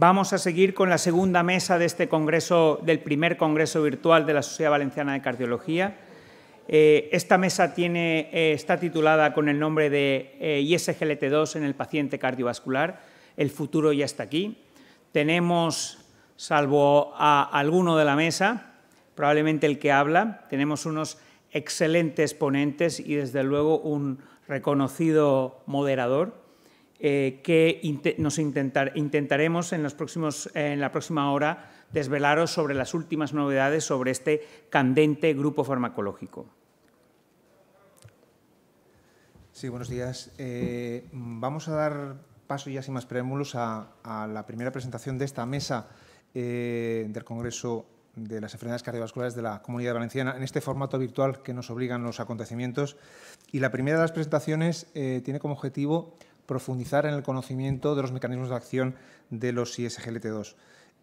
Vamos a seguir con la segunda mesa de este congreso, del primer congreso virtual de la Sociedad Valenciana de Cardiología. Eh, esta mesa eh, está titulada con el nombre de eh, ISGLT2 en el paciente cardiovascular. El futuro ya está aquí. Tenemos, salvo a alguno de la mesa, probablemente el que habla, tenemos unos excelentes ponentes y desde luego un reconocido moderador. Eh, que nos intentar intentaremos en, la próxima hora desvelaros sobre las últimas novedades sobre este candente grupo farmacológico. Sí, buenos días. Eh, vamos a dar paso ya sin más preámbulos a, la primera presentación de esta mesa eh, del Congreso de las enfermedades cardiovasculares de la Comunidad Valenciana en este formato virtual que nos obligan los acontecimientos. Y la primera de las presentaciones tiene como objetivo profundizar en el conocimiento de los mecanismos de acción de los ISGLT2.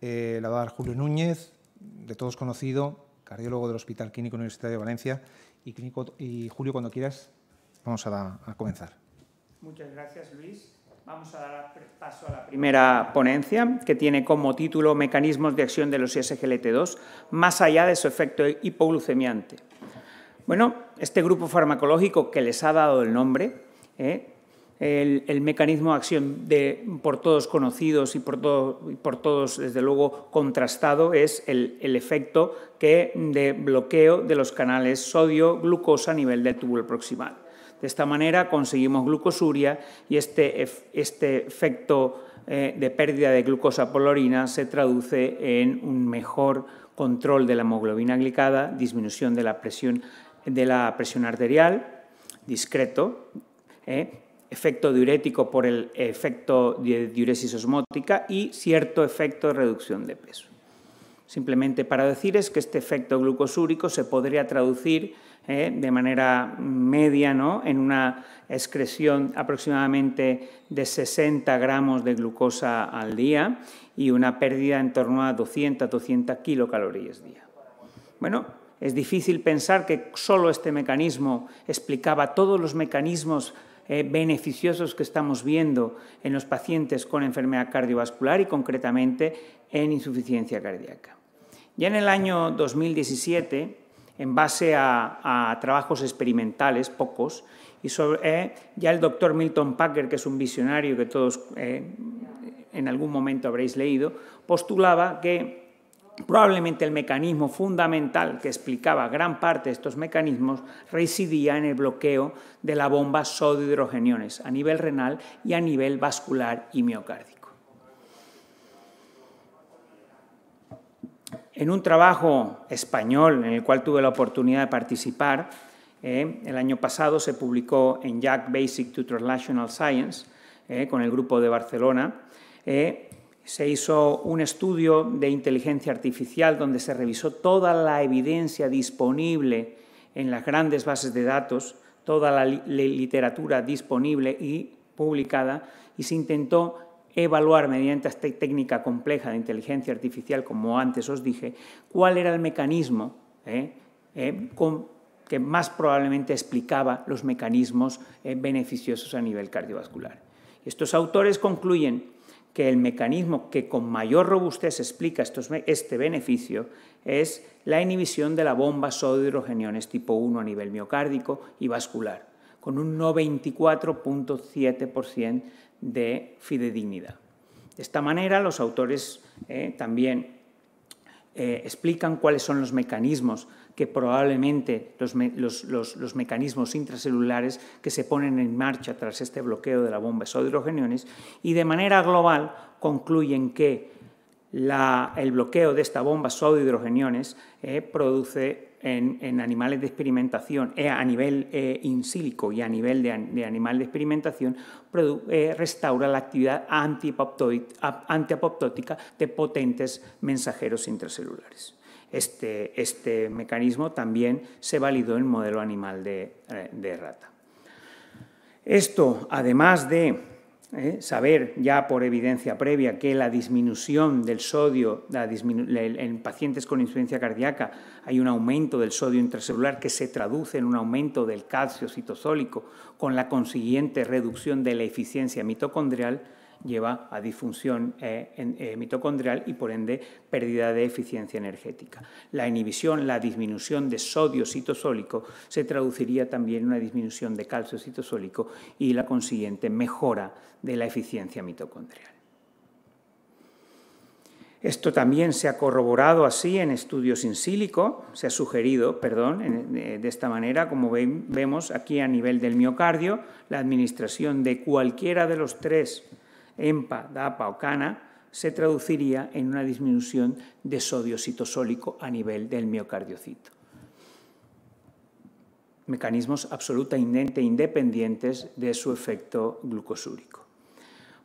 Eh, la va a dar Julio Núñez, de todos conocido, cardiólogo del Hospital Clínico Universitario de Valencia. Y, clínico, y Julio, cuando quieras, vamos a, comenzar. Muchas gracias, Luis. Vamos a dar paso a la primera ponencia, que tiene como título Mecanismos de acción de los ISGLT2, más allá de su efecto hipoglucemiante. Bueno, este grupo farmacológico que les ha dado el nombre, eh, el, mecanismo de acción por todos conocidos y por, por todos, desde luego, contrastado es el, efecto que, de bloqueo de los canales sodio-glucosa a nivel del túbulo proximal. De esta manera conseguimos glucosuria y este, este efecto eh, de pérdida de glucosa por se traduce en un mejor control de la hemoglobina glicada, disminución de la presión, de la presión arterial, discreto, eh, efecto diurético por el efecto de diuresis osmótica y cierto efecto de reducción de peso. Simplemente para decir es que este efecto glucosúrico se podría traducir eh, de manera media en una excreción aproximadamente de 60 gramos de glucosa al día y una pérdida en torno a 200-200 kilocalorías día. Bueno, es difícil pensar que solo este mecanismo explicaba todos los mecanismos eh, beneficiosos que estamos viendo en los pacientes con enfermedad cardiovascular y concretamente en insuficiencia cardíaca. Ya en el año 2017, en base a, trabajos experimentales, pocos, y sobre, ya el doctor Milton Packer, que es un visionario que todos eh, en algún momento habréis leído, postulaba que Probablemente el mecanismo fundamental que explicaba gran parte de estos mecanismos residía en el bloqueo de la bomba sodio-hidrogeniones a nivel renal y a nivel vascular y miocárdico. En un trabajo español en el cual tuve la oportunidad de participar, eh, el año pasado se publicó en Jack Basic to Translational Science eh, con el grupo de Barcelona, eh, se hizo un estudio de inteligencia artificial donde se revisó toda la evidencia disponible en las grandes bases de datos, toda la literatura disponible y publicada, y se intentó evaluar mediante esta técnica compleja de inteligencia artificial, como antes os dije, cuál era el mecanismo ¿eh? Eh, que más probablemente explicaba los mecanismos eh, beneficiosos a nivel cardiovascular. Estos autores concluyen que el mecanismo que con mayor robustez explica este beneficio es la inhibición de la bomba sodio hidrogeniones tipo 1 a nivel miocárdico y vascular, con un 94.7% de fidedignidad. De esta manera, los autores eh, también eh, explican cuáles son los mecanismos que probablemente los, mecanismos intracelulares que se ponen en marcha tras este bloqueo de la bomba son hidrogeniones y de manera global concluyen que el bloqueo de esta bomba sodio hidrogeniones eh, produce en, animales de experimentación eh, a nivel eh, in insílico y a nivel de, de animal de experimentación restaura la actividad antiapoptótica de potentes mensajeros intracelulares. Este, este, mecanismo también se validó en el modelo animal eh, de, rata. Esto, además de eh, saber ya por evidencia previa que la disminución del sodio en pacientes con insuficiencia cardíaca hay un aumento del sodio intracelular que se traduce en un aumento del calcio citosólico con la consiguiente reducción de la eficiencia mitocondrial, lleva a disfunción eh, eh, mitocondrial y por ende pérdida de eficiencia energética. La inhibición, la disminución de sodio citosólico se traduciría también en una disminución de calcio citosólico y la consiguiente mejora de la eficiencia mitocondrial. Esto también se ha corroborado así en estudios in sílico, se ha sugerido, perdón, eh, de, esta manera, como vemos aquí a nivel del miocardio, la administración de cualquiera de los tres EMPA, DAPA o CANA, se traduciría en una disminución de sodio citosólico a nivel del miocardiocito. Mecanismos absolutamente e independientes de su efecto glucosúrico.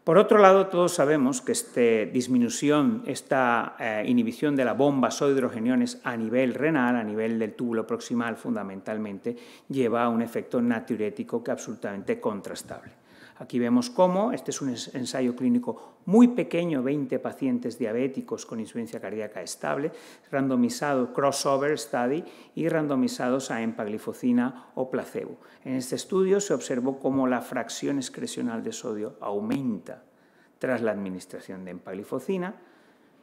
Por otro lado, todos sabemos que esta disminución, esta eh, inhibición de la bomba hidrogeniones a nivel renal, a nivel del túbulo proximal fundamentalmente, lleva a un efecto natriurético que es absolutamente contrastable. Aquí vemos cómo, este es un ensayo clínico muy pequeño, 20 pacientes diabéticos con insuficiencia cardíaca estable, randomizado crossover study y randomizados a empaglifocina o placebo. En este estudio se observó cómo la fracción excrecional de sodio aumenta tras la administración de empaglifocina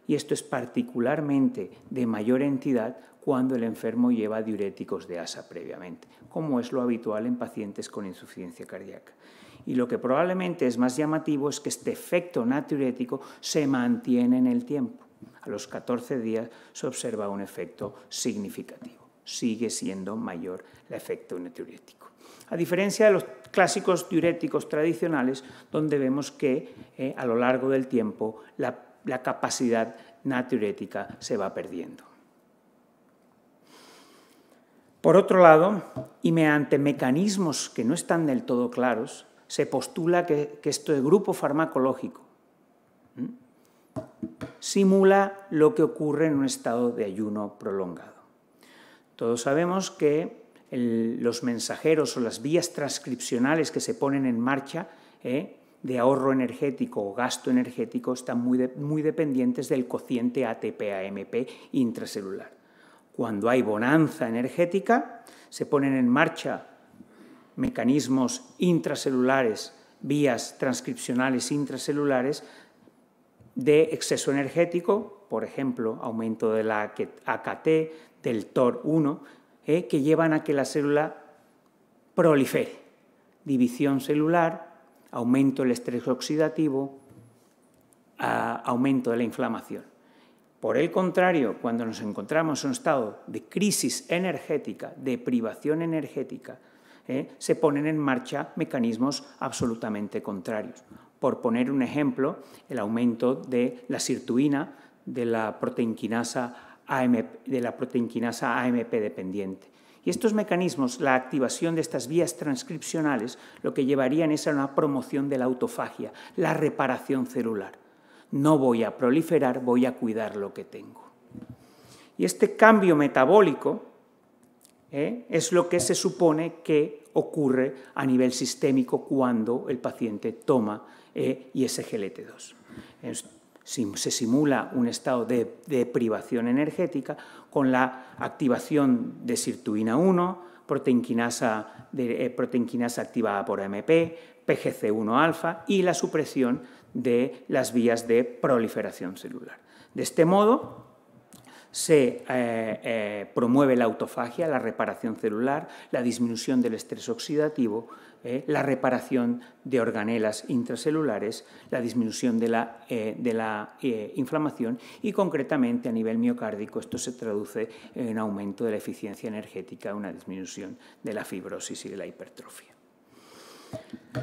y esto es particularmente de mayor entidad cuando el enfermo lleva diuréticos de asa previamente, como es lo habitual en pacientes con insuficiencia cardíaca y lo que probablemente es más llamativo es que este efecto natriurético se mantiene en el tiempo. A los 14 días se observa un efecto significativo. Sigue siendo mayor el efecto natriurético. A diferencia de los clásicos diuréticos tradicionales, donde vemos que eh, a lo largo del tiempo la, la capacidad natriurética se va perdiendo. Por otro lado, y mediante mecanismos que no están del todo claros, se postula que, esto es grupo farmacológico simula lo que ocurre en un estado de ayuno prolongado. Todos sabemos que los mensajeros o las vías transcripcionales que se ponen en marcha ¿eh? de ahorro energético o gasto energético están muy, muy dependientes del cociente ATP-AMP intracelular. Cuando hay bonanza energética, se ponen en marcha mecanismos intracelulares, vías transcripcionales intracelulares de exceso energético, por ejemplo, aumento de la AKT, del TOR1, eh, que llevan a que la célula prolifere. División celular, aumento del estrés oxidativo, aumento de la inflamación. Por el contrario, cuando nos encontramos en un estado de crisis energética, de privación energética, ¿eh? se ponen en marcha mecanismos absolutamente contrarios. Por poner un ejemplo, el aumento de la sirtuina, de la proteinquinasa de la proteinquinasa AMP dependiente. Y estos mecanismos, la activación de estas vías transcripcionales, lo que llevarían es a una promoción de la autofagia, la reparación celular. No voy a proliferar, voy a cuidar lo que tengo. Y este cambio metabólico ¿eh? es lo que se supone que ocurre a nivel sistémico cuando el paciente toma eh, ISGLT2. se simula un estado de, privación energética con la activación de sirtuina 1, proteinquinasa, eh, activada por MP, PGC1 alfa y la supresión de las vías de proliferación celular. De este modo, se eh, eh, promueve la autofagia, la reparación celular, la disminución del estrés oxidativo, eh, la reparación de organelas intracelulares, la disminución de la, de la inflamación y concretamente a nivel miocárdico esto se traduce en aumento de la eficiencia energética, una disminución de la fibrosis y de la hipertrofia.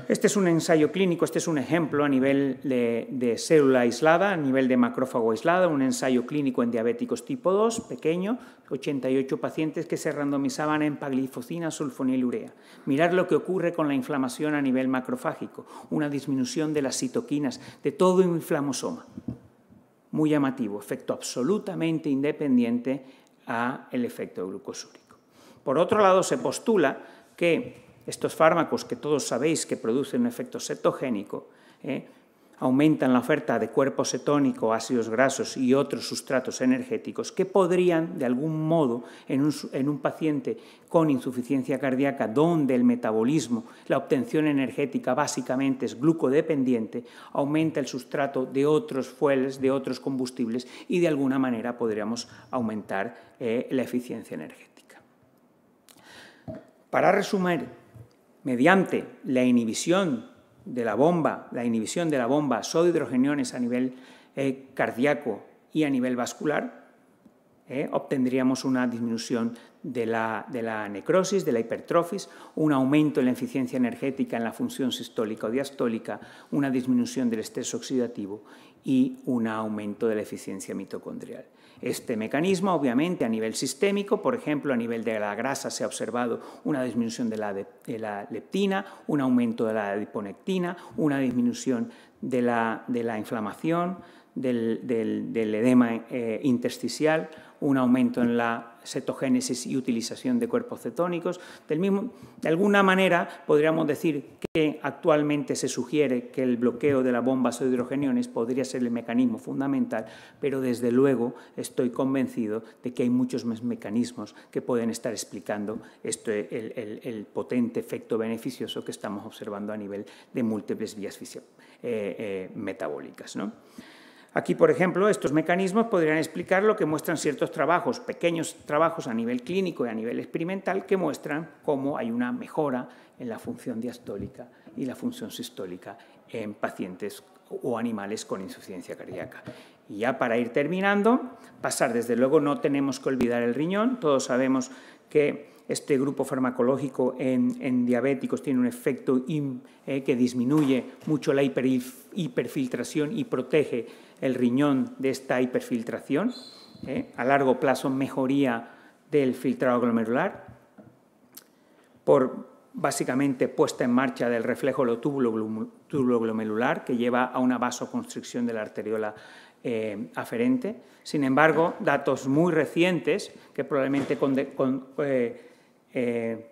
Este es un ensayo clínico, este es un ejemplo a nivel de, célula aislada, a nivel de macrófago aislado, un ensayo clínico en diabéticos tipo 2, pequeño, 88 pacientes que se randomizaban en paglifocina, sulfonilurea. Mirar lo que ocurre con la inflamación a nivel macrofágico, una disminución de las citoquinas, de todo inflamosoma. Muy llamativo, efecto absolutamente independiente al efecto glucosúrico. Por otro lado, se postula que estos fármacos que todos sabéis que producen un efecto cetogénico, ¿eh? aumentan la oferta de cuerpo cetónico, ácidos grasos y otros sustratos energéticos que podrían, de algún modo, en un, paciente con insuficiencia cardíaca, donde el metabolismo, la obtención energética básicamente es glucodependiente, aumenta el sustrato de otros fueles, de otros combustibles y de alguna manera podríamos aumentar eh, la eficiencia energética. Para resumir, mediante la inhibición de la bomba, la inhibición de la bomba sodio-hidrogeniones a nivel eh, cardíaco y a nivel vascular, eh, obtendríamos una disminución de la, necrosis, de la hipertrofis, un aumento en la eficiencia energética en la función sistólica o diastólica, una disminución del estrés oxidativo y un aumento de la eficiencia mitocondrial. Este mecanismo, obviamente, a nivel sistémico, por ejemplo, a nivel de la grasa se ha observado una disminución de la, leptina, un aumento de la adiponectina, una disminución de la, inflamación, del, edema eh, intersticial, un aumento en la cetogénesis y utilización de cuerpos cetónicos. de alguna manera podríamos decir que actualmente se sugiere que el bloqueo de la bomba de hidrogeniones podría ser el mecanismo fundamental, pero desde luego estoy convencido de que hay muchos más mecanismos que pueden estar explicando el, potente efecto beneficioso que estamos observando a nivel de múltiples vías eh, eh, metabólicas. ¿no? Aquí, por ejemplo, estos mecanismos podrían explicar lo que muestran ciertos trabajos, pequeños trabajos a nivel clínico y a nivel experimental, que muestran cómo hay una mejora en la función diastólica y la función sistólica en pacientes o animales con insuficiencia cardíaca. Y ya para ir terminando, pasar, desde luego no tenemos que olvidar el riñón, todos sabemos que este grupo farmacológico en, diabéticos tiene un efecto eh, que disminuye mucho la hiperfiltración y protege el riñón de esta hiperfiltración. Eh, a largo plazo, mejoría del filtrado glomerular por básicamente puesta en marcha del reflejo túbulo glomerular que lleva a una vasoconstricción de la arteriola eh, aferente. Sin embargo, datos muy recientes que probablemente con eh,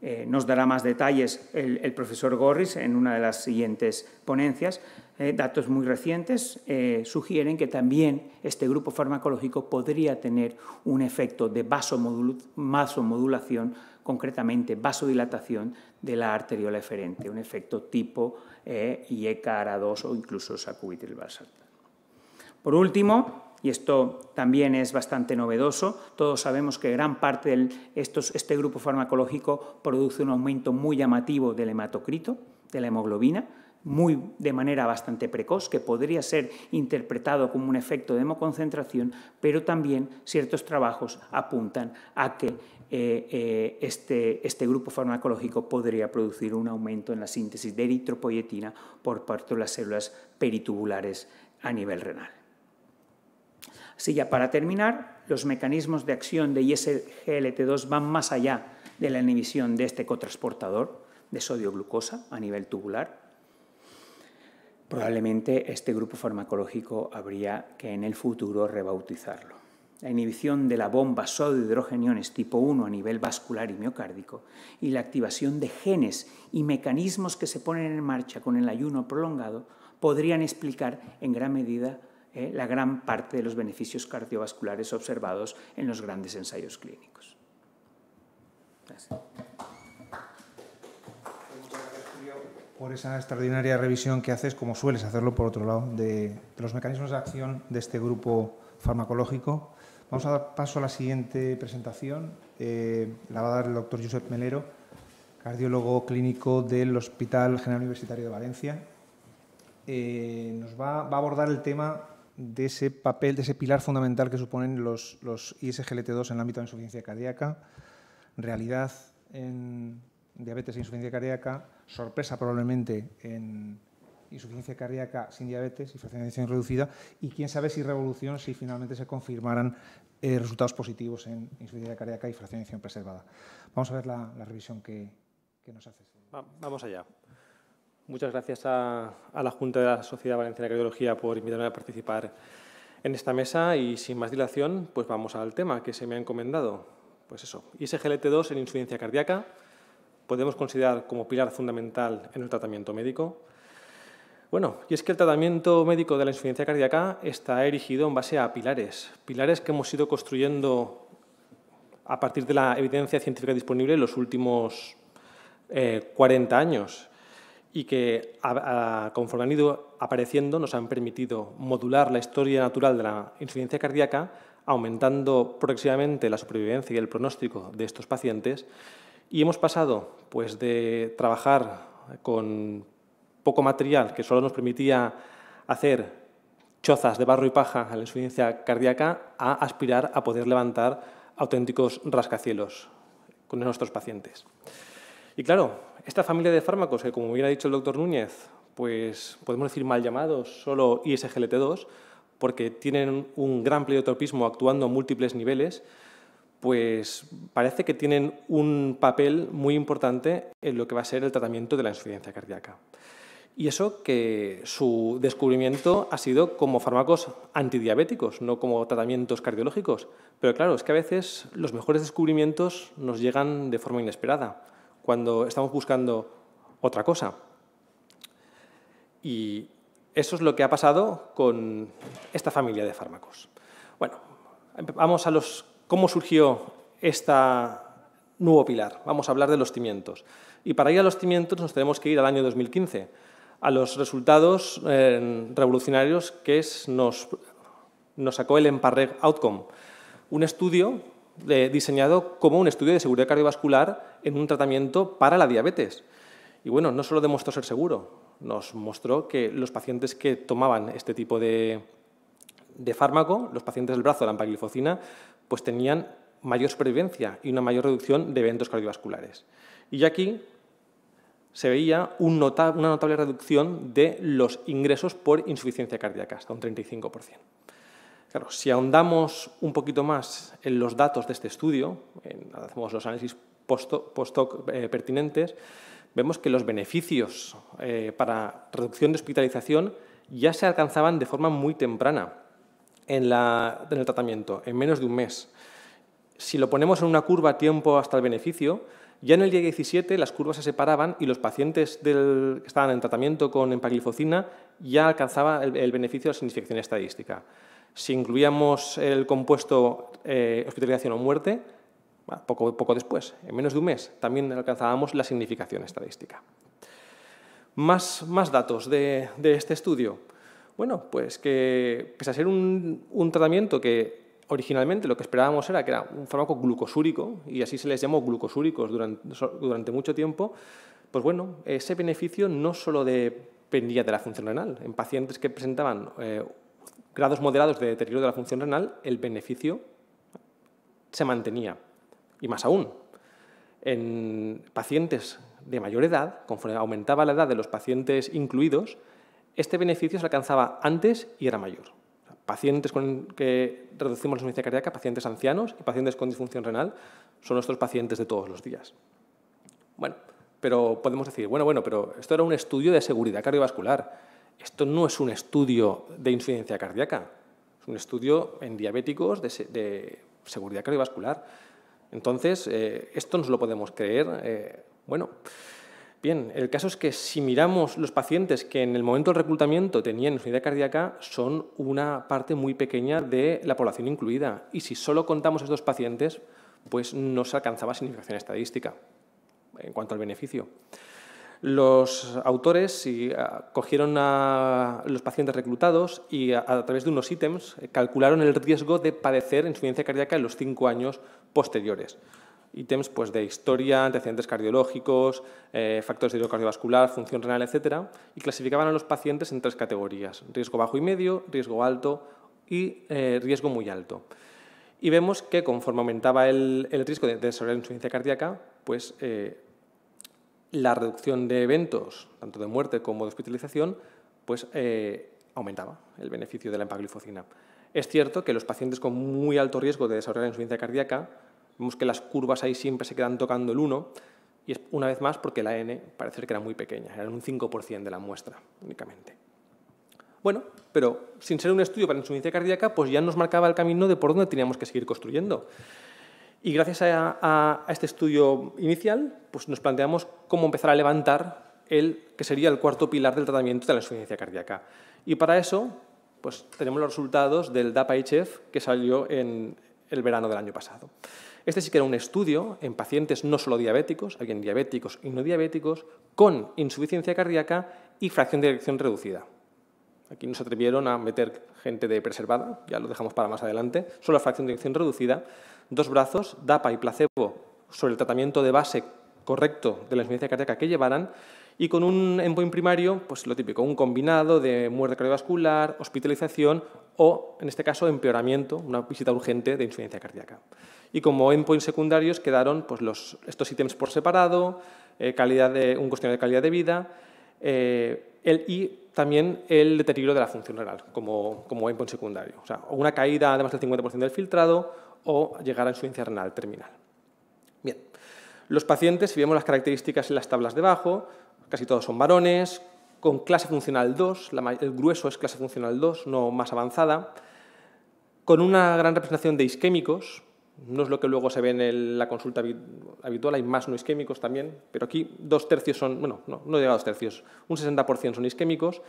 eh, nos dará más detalles el, profesor Gorris en una de las siguientes ponencias. Eh, datos muy recientes sugieren que también este grupo farmacológico podría tener un efecto de vasomodulación, concretamente vasodilatación de la arteriola eferente, un efecto tipo IECA-ARA2 o incluso sacubitril Por último, y esto también es bastante novedoso. Todos sabemos que gran parte de este grupo farmacológico produce un aumento muy llamativo del hematocrito, de la hemoglobina, muy, de manera bastante precoz, que podría ser interpretado como un efecto de hemoconcentración, pero también ciertos trabajos apuntan a que eh, eh, este, este, grupo farmacológico podría producir un aumento en la síntesis de eritropoietina por parte de las células peritubulares a nivel renal. Si ya para terminar, los mecanismos de acción de ISGLT2 van más allá de la inhibición de este cotransportador de sodio-glucosa a nivel tubular. Probablemente este grupo farmacológico habría que en el futuro rebautizarlo. La inhibición de la bomba sodio-hidrogeniones tipo 1 a nivel vascular y miocárdico y la activación de genes y mecanismos que se ponen en marcha con el ayuno prolongado podrían explicar en gran medida eh, la gran parte de los beneficios cardiovasculares observados en los grandes ensayos clínicos. Gracias. Por esa extraordinaria revisión que haces, como sueles hacerlo por otro lado, de, los mecanismos de acción de este grupo farmacológico. Vamos a dar paso a la siguiente presentación. Eh, la va a dar el doctor Josep Melero, cardiólogo clínico del Hospital General Universitario de Valencia. Eh, nos va, va, a abordar el tema de ese papel, de ese pilar fundamental que suponen los, los ISGLT2 en el ámbito de insuficiencia cardíaca, realidad en diabetes e insuficiencia cardíaca, sorpresa probablemente en insuficiencia cardíaca sin diabetes y fracción de reducida, y quién sabe si revolución si finalmente se confirmaran eh, resultados positivos en insuficiencia cardíaca y fracción de preservada. Vamos a ver la, revisión que, nos hace. vamos allá. Muchas gracias a, la Junta de la Sociedad Valenciana de Cardiología por invitarme a participar en esta mesa y sin más dilación, pues vamos al tema que se me ha encomendado. Pues eso, ISGLT2 en insuficiencia cardíaca podemos considerar como pilar fundamental en el tratamiento médico. Bueno, y es que el tratamiento médico de la insuficiencia cardíaca está erigido en base a pilares, pilares que hemos ido construyendo a partir de la evidencia científica disponible en los últimos 40 eh, años y que conforme han ido apareciendo nos han permitido modular la historia natural de la insuficiencia cardíaca, aumentando progresivamente la supervivencia y el pronóstico de estos pacientes y hemos pasado pues, de trabajar con poco material que solo nos permitía hacer chozas de barro y paja a la insuficiencia cardíaca a aspirar a poder levantar auténticos rascacielos con nuestros pacientes. Y claro, esta familia de fármacos que, como ha dicho el doctor Núñez, pues podemos decir mal llamados solo ISGLT2, porque tienen un gran pleiotropismo actuando a múltiples niveles, pues parece que tienen un papel muy importante en lo que va a ser el tratamiento de la insuficiencia cardíaca. Y eso que su descubrimiento ha sido como fármacos antidiabéticos, no como tratamientos cardiológicos. Pero claro, es que a veces los mejores descubrimientos nos llegan de forma inesperada cuando estamos buscando otra cosa. Y eso es lo que ha pasado con esta familia de fármacos. Bueno, vamos a los cómo surgió este nuevo pilar. Vamos a hablar de los cimientos. Y para ir a los cimientos nos tenemos que ir al año 2015, a los resultados eh, revolucionarios que nos, nos sacó el Emparreg Outcome, un estudio diseñado como un estudio de seguridad cardiovascular en un tratamiento para la diabetes. Y bueno, no solo demostró ser seguro, nos mostró que los pacientes que tomaban este tipo de, fármaco, los pacientes del brazo de la pues tenían mayor supervivencia y una mayor reducción de eventos cardiovasculares. Y aquí se veía una notable reducción de los ingresos por insuficiencia cardíaca, hasta un 35% si ahondamos un poquito más en los datos de este estudio, hacemos los análisis post-hoc eh, pertinentes, vemos que los beneficios eh, para reducción de hospitalización ya se alcanzaban de forma muy temprana en, la, en el tratamiento, en menos de un mes. Si lo ponemos en una curva tiempo hasta el beneficio, ya en el día 17 las curvas se separaban y los pacientes que estaban en tratamiento con empaglifocina ya alcanzaba el, beneficio de la significación estadística. Si incluíamos el compuesto eh, hospitalización o muerte, poco, poco después, en menos de un mes, también alcanzábamos la significación estadística. Más, más datos de, este estudio. Bueno, pues que pese a ser un, tratamiento que originalmente lo que esperábamos era que era un fármaco glucosúrico, y así se les llamó glucosúricos durante, durante mucho tiempo, pues bueno, ese beneficio no solo dependía de la función renal. En pacientes que presentaban eh, grados moderados de deterioro de la función renal, el beneficio se mantenía. Y más aún, en pacientes de mayor edad, conforme aumentaba la edad de los pacientes incluidos, este beneficio se alcanzaba antes y era mayor. Pacientes con que reducimos la insuficiencia cardíaca, pacientes ancianos y pacientes con disfunción renal son nuestros pacientes de todos los días. Bueno, pero podemos decir, bueno, bueno, pero esto era un estudio de seguridad cardiovascular esto no es un estudio de incidencia cardíaca, es un estudio en diabéticos de, seguridad cardiovascular. Entonces, eh, esto nos lo podemos creer. Eh, bueno, bien, el caso es que si miramos los pacientes que en el momento del reclutamiento tenían incidencia cardíaca, son una parte muy pequeña de la población incluida. Y si solo contamos estos pacientes, pues no se alcanzaba significación estadística en cuanto al beneficio. Los autores eh, cogieron a los pacientes reclutados y eh, a, través de unos ítems eh, calcularon el riesgo de padecer insuficiencia cardíaca en los cinco años posteriores. Ítems pues, de historia, antecedentes cardiológicos, factores de riesgo cardiovascular, función renal, etc. Y clasificaban a los pacientes en tres categorías, riesgo bajo y medio, riesgo alto y riesgo muy alto. Y vemos que conforme aumentaba el, riesgo de desarrollar insuficiencia cardíaca, pues la reducción de eventos, tanto de muerte como de hospitalización, pues eh, aumentaba el beneficio de la empaglifocina. Es cierto que los pacientes con muy alto riesgo de desarrollar insuficiencia cardíaca, vemos que las curvas ahí siempre se quedan tocando el 1, y es una vez más porque la N parece que era muy pequeña, era un 5% de la muestra únicamente. Bueno, pero sin ser un estudio para insuficiencia cardíaca, pues ya nos marcaba el camino de por dónde teníamos que seguir construyendo. Y gracias a, este estudio inicial, pues nos planteamos cómo empezar a levantar el que sería el cuarto pilar del tratamiento de la insuficiencia cardíaca. Y para eso, pues tenemos los resultados del DAPA-HF que salió en el verano del año pasado. Este sí que era un estudio en pacientes no solo diabéticos, alguien diabéticos y no diabéticos, con insuficiencia cardíaca y fracción de erección reducida. Aquí nos atrevieron a meter gente de preservada, ya lo dejamos para más adelante, solo fracción de erección reducida, dos brazos, DAPA y placebo, sobre el tratamiento de base correcto de la insuficiencia cardíaca que llevaran y con un endpoint primario, pues lo típico, un combinado de muerte cardiovascular, hospitalización o, en este caso, empeoramiento, una visita urgente de insuficiencia cardíaca. Y como endpoint secundarios quedaron pues, los, estos ítems por separado, eh, calidad un cuestionario de calidad de vida eh, y también el deterioro de la función renal como, como endpoint secundario. O sea, una caída además del 50% del filtrado o llegar a insuficiencia renal terminal. Bien, los pacientes, si vemos las características en las tablas debajo, casi todos son varones, con clase funcional 2, el grueso es clase funcional 2, no más avanzada, con una gran representación de isquémicos, no es lo que luego se ve en la consulta habitual, hay más no isquémicos también, pero aquí dos tercios son, bueno, no, no llega a dos tercios, un 60% son isquémicos,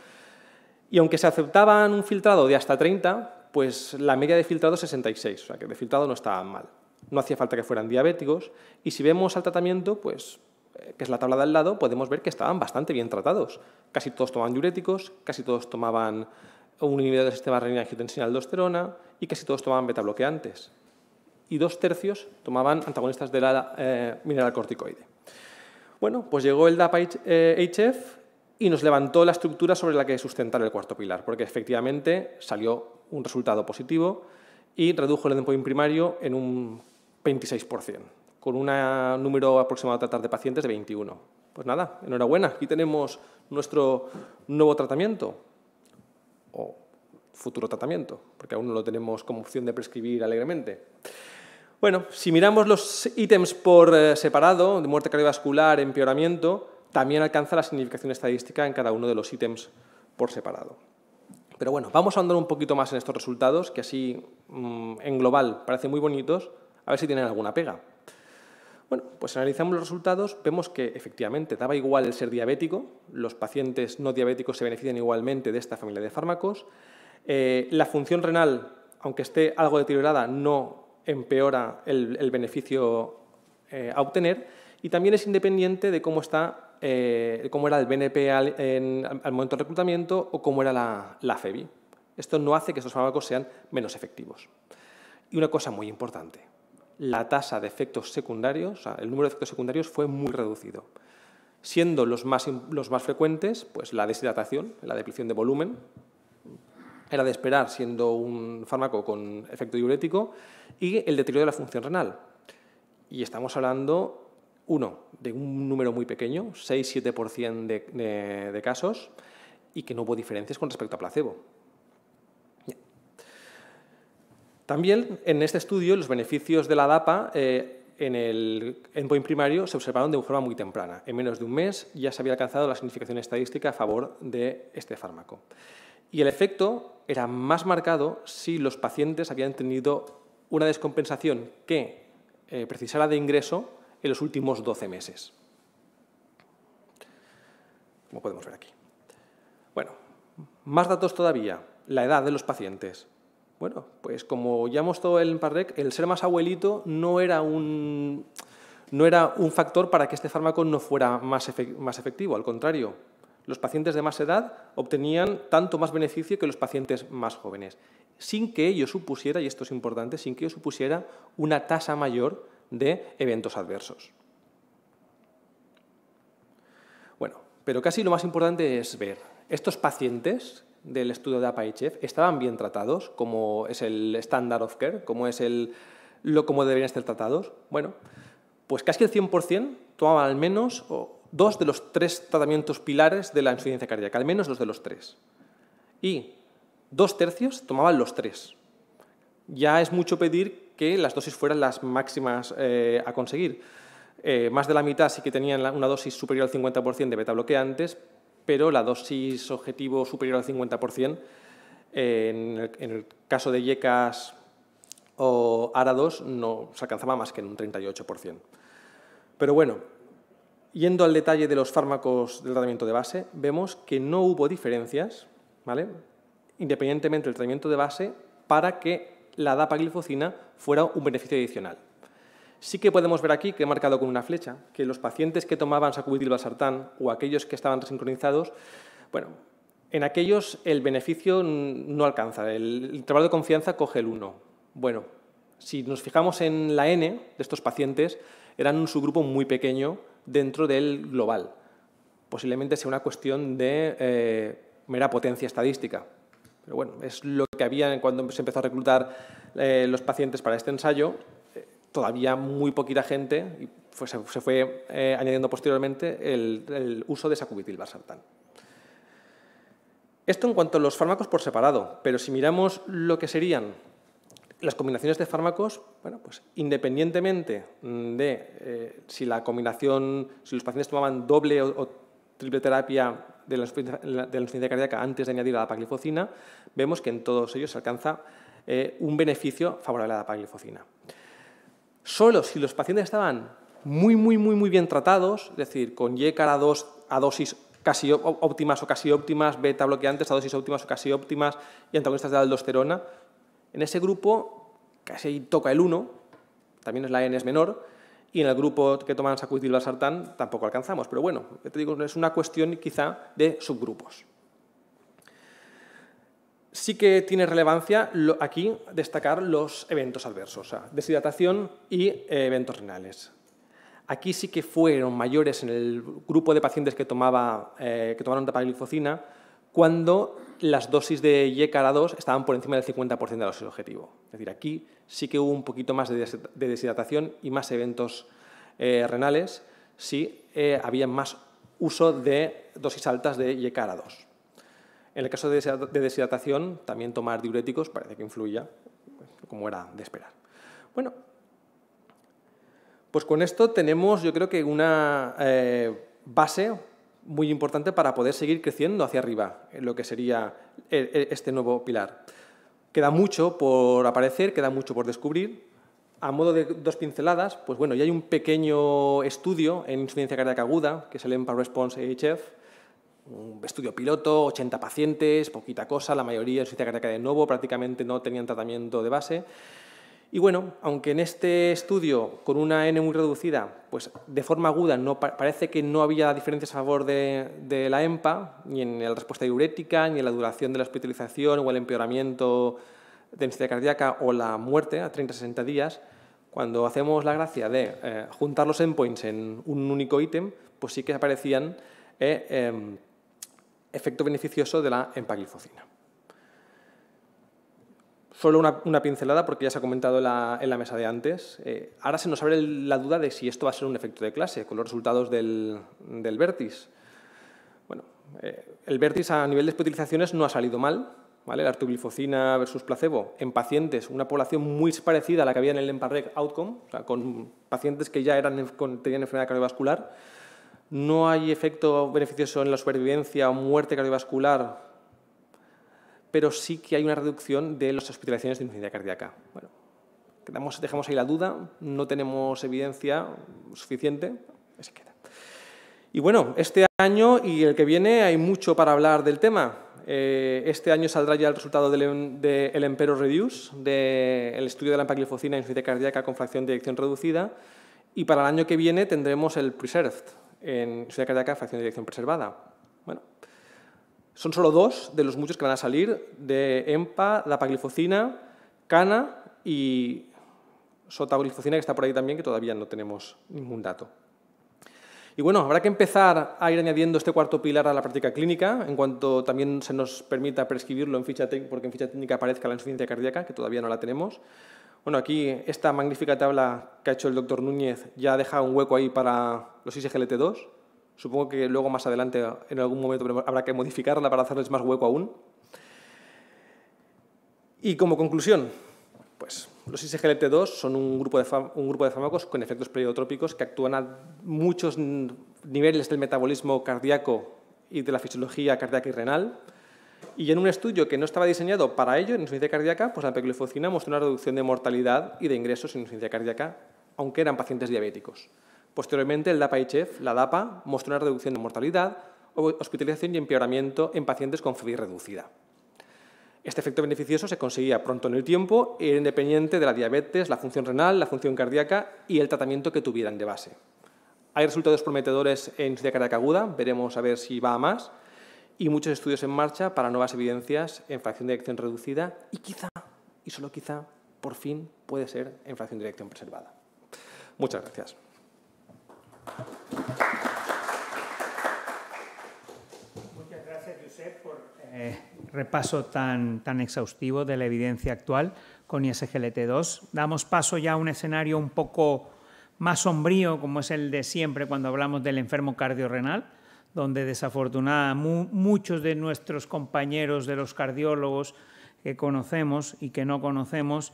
y aunque se aceptaban un filtrado de hasta 30, pues la media de filtrado es 66, o sea que de filtrado no estaba mal. No hacía falta que fueran diabéticos y si vemos al tratamiento, pues eh, que es la tabla de al lado, podemos ver que estaban bastante bien tratados. Casi todos tomaban diuréticos, casi todos tomaban un inhibidor del sistema renina-angiotensina-aldosterona y casi todos tomaban beta-bloqueantes Y dos tercios tomaban antagonistas de la eh, mineral corticoide. Bueno, pues llegó el DAPA-HF eh, y nos levantó la estructura sobre la que sustentar el cuarto pilar, porque efectivamente salió un resultado positivo y redujo el endpoint primario en un 26%, con un número aproximado a tratar de pacientes de 21. Pues nada, enhorabuena, aquí tenemos nuestro nuevo tratamiento o futuro tratamiento, porque aún no lo tenemos como opción de prescribir alegremente. Bueno, si miramos los ítems por eh, separado, de muerte cardiovascular, empeoramiento, también alcanza la significación estadística en cada uno de los ítems por separado. Pero bueno, vamos a andar un poquito más en estos resultados, que así mm, en global parecen muy bonitos, a ver si tienen alguna pega. Bueno, pues analizamos los resultados, vemos que efectivamente daba igual el ser diabético, los pacientes no diabéticos se benefician igualmente de esta familia de fármacos, eh, la función renal, aunque esté algo deteriorada, no empeora el, beneficio eh, a obtener y también es independiente de cómo está eh, cómo era el BNP al, momento del reclutamiento o cómo era la, FEBI. Esto no hace que estos fármacos sean menos efectivos. Y una cosa muy importante, la tasa de efectos secundarios, o sea, el número de efectos secundarios fue muy reducido, siendo los más, los más frecuentes pues, la deshidratación, la depresión de volumen, era de esperar siendo un fármaco con efecto diurético, y el deterioro de la función renal. Y estamos hablando uno, de un número muy pequeño, 6-7% de, casos, y que no hubo diferencias con respecto a placebo. También en este estudio los beneficios de la DAPA eh, en el endpoint primario se observaron de una forma muy temprana. En menos de un mes ya se había alcanzado la significación estadística a favor de este fármaco. Y el efecto era más marcado si los pacientes habían tenido una descompensación que eh, precisara de ingreso en los últimos 12 meses. Como podemos ver aquí. Bueno, más datos todavía. La edad de los pacientes. Bueno, pues como ya mostró el PARREC, el ser más abuelito no era un, no era un factor para que este fármaco no fuera más, más efectivo. Al contrario, los pacientes de más edad obtenían tanto más beneficio que los pacientes más jóvenes, sin que ello supusiera, y esto es importante, sin que ello supusiera una tasa mayor de eventos adversos. Bueno, pero casi lo más importante es ver, estos pacientes del estudio de apa estaban bien tratados, como es el standard of care, como es el, lo como deberían estar tratados. Bueno, pues casi el 100% tomaban al menos dos de los tres tratamientos pilares de la insuficiencia cardíaca, al menos dos de los tres. Y dos tercios tomaban los tres. Ya es mucho pedir que las dosis fueran las máximas eh, a conseguir. Eh, más de la mitad sí que tenían una dosis superior al 50% de beta bloqueantes, pero la dosis objetivo superior al 50% en el, caso de yecas o árados no se alcanzaba más que en un 38%. Pero bueno, yendo al detalle de los fármacos del tratamiento de base, vemos que no hubo diferencias, ¿vale? independientemente del tratamiento de base, para que la dapaglifosina fuera un beneficio adicional. Sí que podemos ver aquí, que he marcado con una flecha, que los pacientes que tomaban sacubitil-balsartán o aquellos que estaban resincronizados, bueno, en aquellos el beneficio no alcanza, el trabajo de confianza coge el 1. Bueno, si nos fijamos en la N de estos pacientes, eran un subgrupo muy pequeño dentro del global. Posiblemente sea una cuestión de eh, mera potencia estadística. Pero bueno, es lo que había cuando se empezó a reclutar eh, los pacientes para este ensayo. Eh, todavía muy poquita gente, y se, fue eh, añadiendo posteriormente el, uso de sacubitilbasartán. Esto en cuanto a los fármacos por separado, pero si miramos lo que serían las combinaciones de fármacos, bueno, pues independientemente de si la combinación, si los pacientes tomaban doble o triple terapia de la insuficiencia cardíaca antes de añadir la dapagliflozina, vemos que en todos ellos se alcanza eh, un beneficio favorable a la dapagliflozina. Solo si los pacientes estaban muy, muy, muy, muy bien tratados, es decir, con y a, a dosis casi óptimas o casi óptimas, beta bloqueantes a dosis óptimas o casi óptimas y antagonistas de la aldosterona, en ese grupo casi toca el 1, también es la NS menor, y en el grupo que toman sartán tampoco alcanzamos. Pero bueno, te digo, es una cuestión quizá de subgrupos. Sí que tiene relevancia aquí destacar los eventos adversos, o sea, deshidratación y eh, eventos renales. Aquí sí que fueron mayores en el grupo de pacientes que, tomaba, eh, que tomaron tapaglifocina cuando las dosis de YECARA2 estaban por encima del 50% de la dosis objetivo. Es decir, aquí sí que hubo un poquito más de deshidratación y más eventos eh, renales si eh, había más uso de dosis altas de YECARA2. En el caso de deshidratación, también tomar diuréticos parece que influía, como era de esperar. Bueno, pues con esto tenemos yo creo que una eh, base muy importante para poder seguir creciendo hacia arriba, en lo que sería eh, eh, este nuevo pilar. Queda mucho por aparecer, queda mucho por descubrir. A modo de dos pinceladas, pues bueno, ya hay un pequeño estudio en insuficiencia cardíaca aguda, que es el EMPA Response AHF, un estudio piloto, 80 pacientes, poquita cosa, la mayoría insuficiencia cardíaca de nuevo, prácticamente no tenían tratamiento de base. Y bueno, aunque en este estudio, con una N muy reducida, pues de forma aguda no, parece que no había diferencias a favor de, la EMPA, ni en la respuesta diurética, ni en la duración de la hospitalización o el empeoramiento de densidad cardíaca o la muerte a 30-60 días, cuando hacemos la gracia de eh, juntar los endpoints en un único ítem, pues sí que aparecían eh, em, efecto beneficioso de la empaglifocina. Solo una, pincelada, porque ya se ha comentado en la, mesa de antes. Eh, ahora se nos abre la duda de si esto va a ser un efecto de clase, con los resultados del, del Vertis. Bueno, eh, el Vertis a nivel de hospitalizaciones no ha salido mal. ¿vale? La artuglifocina versus placebo en pacientes, una población muy parecida a la que había en el Emparec Outcome, o sea, con pacientes que ya eran, tenían enfermedad cardiovascular. No hay efecto beneficioso en la supervivencia o muerte cardiovascular pero sí que hay una reducción de las hospitalizaciones de insuficiencia cardíaca. Bueno, quedamos, dejamos ahí la duda, no tenemos evidencia suficiente, Y bueno, este año y el que viene hay mucho para hablar del tema. Eh, este año saldrá ya el resultado del, em, de Empero Reduce, del estudio de la empaglifocina en insuficiencia cardíaca con fracción de dirección reducida. Y para el año que viene tendremos el Preserved, en insuficiencia cardíaca fracción de dirección preservada. Bueno, son solo dos de los muchos que van a salir de EMPA, dapaglifocina, cana y sotaglifocina, que está por ahí también, que todavía no tenemos ningún dato. Y bueno, habrá que empezar a ir añadiendo este cuarto pilar a la práctica clínica, en cuanto también se nos permita prescribirlo en ficha técnica, porque en ficha técnica aparezca la insuficiencia cardíaca, que todavía no la tenemos. Bueno, aquí esta magnífica tabla que ha hecho el doctor Núñez ya deja un hueco ahí para los ISGLT2, Supongo que luego más adelante en algún momento habrá que modificarla para hacerles más hueco aún. Y como conclusión, pues los ISGLT2 son un grupo, de un fármacos con efectos pleiotrópicos que actúan a muchos niveles del metabolismo cardíaco y de la fisiología cardíaca y renal. Y en un estudio que no estaba diseñado para ello, en insuficiencia cardíaca, pues la peclifocina mostró una reducción de mortalidad y de ingresos en insuficiencia cardíaca, aunque eran pacientes diabéticos. Posteriormente, el DAPA-HF, la DAPA, mostró una reducción de mortalidad, hospitalización y empeoramiento en pacientes con febril reducida. Este efecto beneficioso se conseguía pronto en el tiempo e independiente de la diabetes, la función renal, la función cardíaca y el tratamiento que tuvieran de base. Hay resultados prometedores en insuficiencia cardíaca aguda, veremos a ver si va a más, y muchos estudios en marcha para nuevas evidencias en fracción de acción reducida y quizá, y solo quizá, por fin puede ser en fracción de dirección preservada. Muchas gracias. Muchas gracias, Josep, por el eh, repaso tan, tan exhaustivo de la evidencia actual con ISGLT2. Damos paso ya a un escenario un poco más sombrío, como es el de siempre cuando hablamos del enfermo cardiorrenal, donde desafortunadamente muchos de nuestros compañeros de los cardiólogos que conocemos y que no conocemos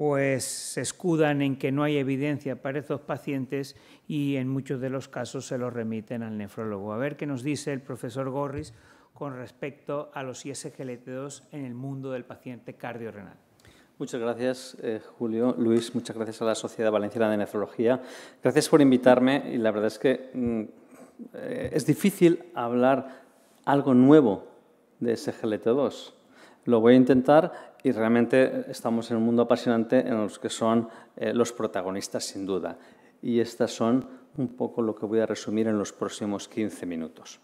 pues se escudan en que no hay evidencia para esos pacientes y en muchos de los casos se los remiten al nefrólogo. A ver qué nos dice el profesor Gorris con respecto a los ISGLT2 en el mundo del paciente cardiorrenal. Muchas gracias, eh, Julio. Luis, muchas gracias a la Sociedad Valenciana de Nefrología. Gracias por invitarme y la verdad es que mm, eh, es difícil hablar algo nuevo de SGLT2. Lo voy a intentar y realmente estamos en un mundo apasionante en los que son eh, los protagonistas, sin duda. Y estas son un poco lo que voy a resumir en los próximos 15 minutos.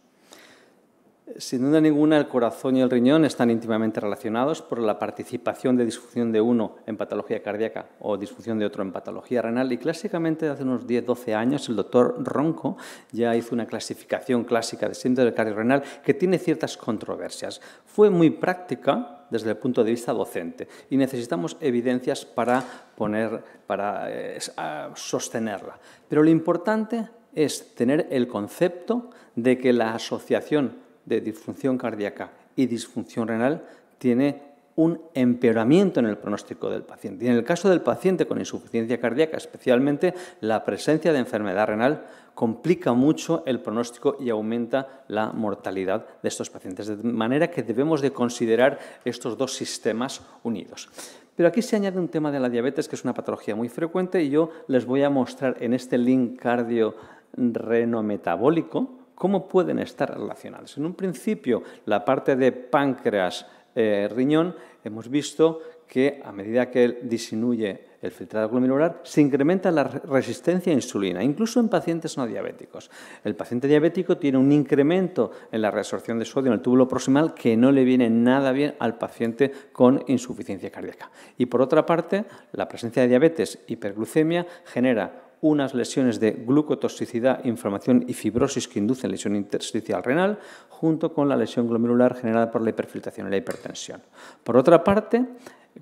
Sin duda ninguna, el corazón y el riñón están íntimamente relacionados por la participación de disfunción de uno en patología cardíaca o disfunción de otro en patología renal. Y clásicamente, hace unos 10-12 años, el doctor Ronco ya hizo una clasificación clásica de síndrome renal que tiene ciertas controversias. Fue muy práctica, desde el punto de vista docente y necesitamos evidencias para, poner, para eh, ah, sostenerla. Pero lo importante es tener el concepto de que la asociación de disfunción cardíaca y disfunción renal tiene un empeoramiento en el pronóstico del paciente. Y en el caso del paciente con insuficiencia cardíaca, especialmente, la presencia de enfermedad renal complica mucho el pronóstico y aumenta la mortalidad de estos pacientes. De manera que debemos de considerar estos dos sistemas unidos. Pero aquí se añade un tema de la diabetes, que es una patología muy frecuente, y yo les voy a mostrar en este link cardio renometabólico, ¿Cómo pueden estar relacionadas? En un principio, la parte de páncreas, eh, riñón, hemos visto que a medida que disminuye el filtrado glomerular, se incrementa la resistencia a insulina, incluso en pacientes no diabéticos. El paciente diabético tiene un incremento en la resorción de sodio en el túbulo proximal que no le viene nada bien al paciente con insuficiencia cardíaca. Y por otra parte, la presencia de diabetes, hiperglucemia, genera unas lesiones de glucotoxicidad, inflamación y fibrosis que inducen lesión intersticial renal, junto con la lesión glomerular generada por la hiperfiltración y la hipertensión. Por otra parte,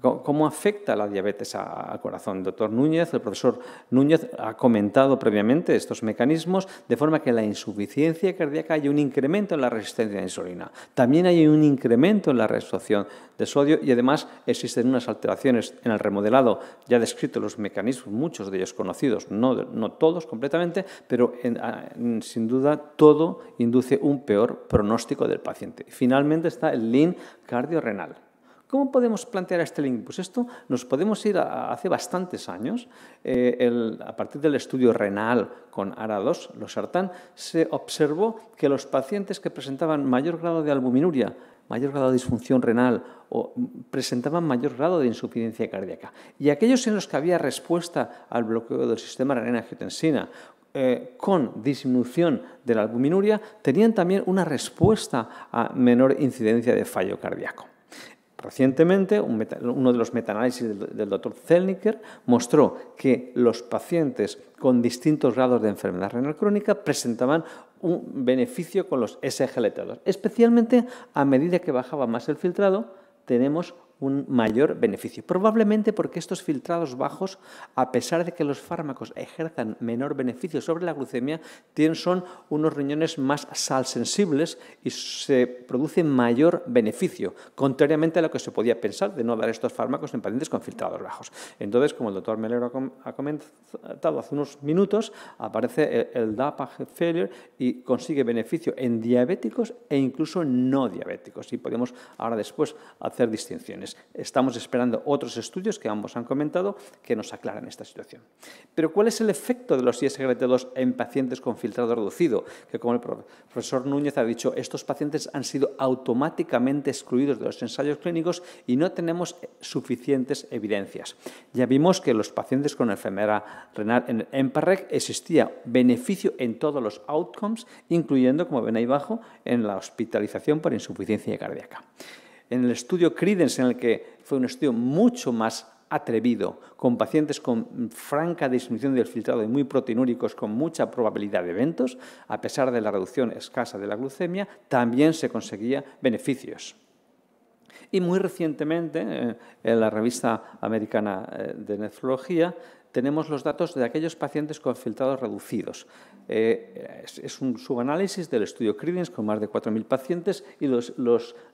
¿Cómo afecta la diabetes al corazón? El doctor Núñez, el profesor Núñez ha comentado previamente estos mecanismos, de forma que en la insuficiencia cardíaca hay un incremento en la resistencia a la insulina. También hay un incremento en la reabsorción de sodio y además existen unas alteraciones en el remodelado. Ya he descrito los mecanismos, muchos de ellos conocidos, no, todos completamente, pero sin duda todo induce un peor pronóstico del paciente. Finalmente está el lean cardiorrenal ¿Cómo podemos plantear este link? Pues esto nos podemos ir hace bastantes años. Eh, a partir del estudio renal con ARA2, los sartán, se observó que los pacientes que presentaban mayor grado de albuminuria, mayor grado de disfunción renal o presentaban mayor grado de insuficiencia cardíaca. Y aquellos en los que había respuesta al bloqueo del sistema renina-angiotensina, eh, con disminución de la albuminuria tenían también una respuesta a menor incidencia de fallo cardíaco. Recientemente, uno de los metaanálisis del, del doctor mostró que los pacientes con distintos grados de enfermedad renal crónica presentaban un beneficio con los SGLT2. Especialmente a medida que bajaba más el filtrado, tenemos un mayor beneficio. Probablemente porque estos filtrados bajos, a pesar de que los fármacos ejerzan menor beneficio sobre la glucemia, son unos riñones más sal sensibles y se produce mayor beneficio, contrariamente a lo que se podía pensar de no dar estos fármacos en pacientes con filtrados bajos. Entonces, como el doctor Melero ha comentado hace unos minutos, aparece el, el failure y consigue beneficio en diabéticos e incluso no diabéticos. Y podemos ahora después hacer distinciones estamos esperando otros estudios que ambos han comentado que nos aclaran esta situación. Pero, ¿cuál es el efecto de los ISGLT2 en pacientes con filtrado reducido? Que, como el profesor Núñez ha dicho, estos pacientes han sido automáticamente excluidos de los ensayos clínicos y no tenemos eh, suficientes evidencias. Ya vimos que los pacientes con enfermedad renal en EMPAREC existía beneficio en todos los outcomes, incluyendo, como ven ahí abajo, en la hospitalización por insuficiencia cardíaca en el estudio Credence, en el que fue un estudio mucho más atrevido, con pacientes con franca disminución del filtrado y muy proteinúricos, con mucha probabilidad de eventos, a pesar de la reducción escasa de la glucemia, también se conseguía beneficios. Y muy recientemente, eh, en la revista americana eh, de nefrología, tenemos los datos de aquellos pacientes con filtrados reducidos. Eh, es, un subanálisis del estudio Credence con más de 4.000 pacientes y los,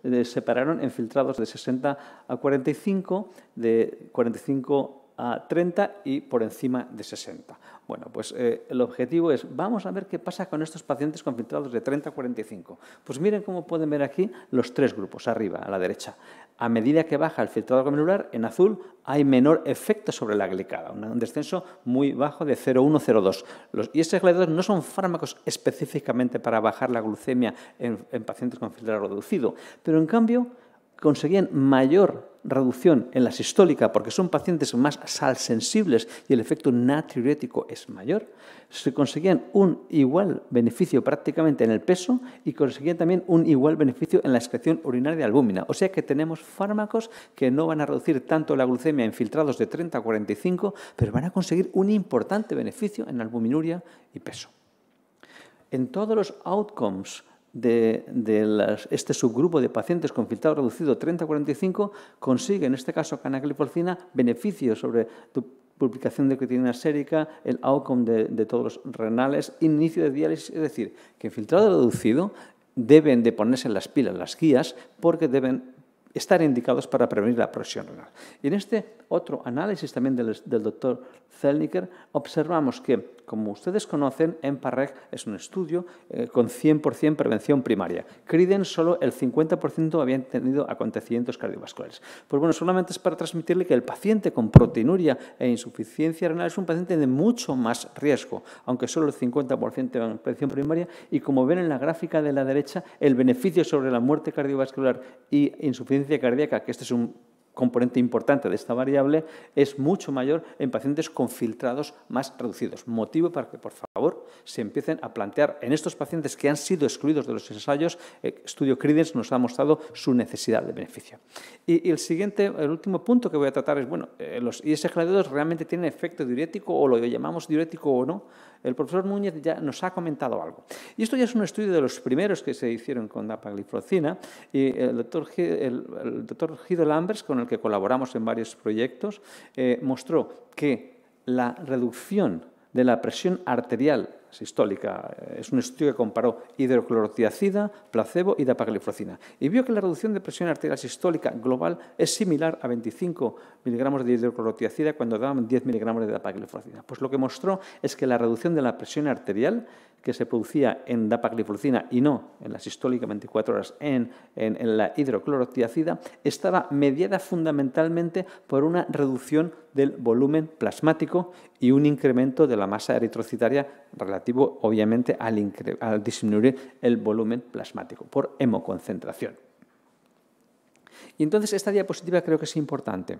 eh, separaron en filtrados de 60 a 45, de 45 a 30 y por encima de 60. Bueno, pues eh, el objetivo es, vamos a ver qué pasa con estos pacientes con filtrados de 30 a 45. Pues miren cómo pueden ver aquí los tres grupos, arriba, a la derecha a medida que baja el filtrado glomerular, en azul hay menor efecto sobre la glicada, un descenso muy bajo de 0,1-0,2. Y estos no son fármacos específicamente para bajar la glucemia en, en pacientes con filtrado reducido, pero en cambio conseguían mayor reducción en la sistólica porque son pacientes más sal sensibles y el efecto natriurético es mayor, se conseguían un igual beneficio prácticamente en el peso y conseguían también un igual beneficio en la excreción urinaria de albúmina. O sea que tenemos fármacos que no van a reducir tanto la glucemia en filtrados de 30 a 45, pero van a conseguir un importante beneficio en albuminuria y peso. En todos los outcomes de, este subgrupo de pacientes con filtrado reducido 30-45 consigue, en este caso canagliporcina beneficios sobre tu publicación de creatinina sérica, el outcome de, todos los renales, inicio de diálisis, es decir, que en filtrado reducido deben de ponerse en las pilas, las guías, porque deben estar indicados para prevenir la presión renal. Y en este otro análisis también del, doctor Zelniker, observamos que, como ustedes conocen, EMPAREG es un estudio eh, con 100% prevención primaria. Criden solo el 50% habían tenido acontecimientos cardiovasculares. Pues bueno, solamente es para transmitirle que el paciente con proteinuria e insuficiencia renal es un paciente de mucho más riesgo, aunque solo el 50% en prevención primaria y como ven en la gráfica de la derecha, el beneficio sobre la muerte cardiovascular y insuficiencia cardíaca, que este es un componente importante de esta variable es mucho mayor en pacientes con filtrados más reducidos. Motivo para que, por favor, se empiecen a plantear en estos pacientes que han sido excluidos de los ensayos, el eh, estudio Credence nos ha mostrado su necesidad de beneficio. Y, el siguiente, el último punto que voy a tratar es, bueno, eh, los IS 2 realmente tienen efecto diurético o lo llamamos diurético o no el profesor Núñez ya nos ha comentado algo. Y esto ya es un estudio de los primeros que se hicieron con dapagliflozina y el doctor, el, Lambers, con el que colaboramos en varios proyectos, eh, mostró que la reducción de la presión arterial es es un estudio que comparó hidroclorotiacida, placebo y dapaglifrocina. Y vio que la reducción de presión arterial sistólica global es similar a 25 miligramos de hidroclorotiacida cuando daban 10 miligramos de dapagliflozina. Pues lo que mostró es que la reducción de la presión arterial que se producía en dapagliflozina y no en la sistólica 24 horas en, la hidroclorotiacida estaba mediada fundamentalmente por una reducción del volumen plasmático y un incremento de la masa eritrocitaria relativo obviamente al, al disminuir el volumen plasmático por hemoconcentración. Y entonces esta diapositiva creo que es importante.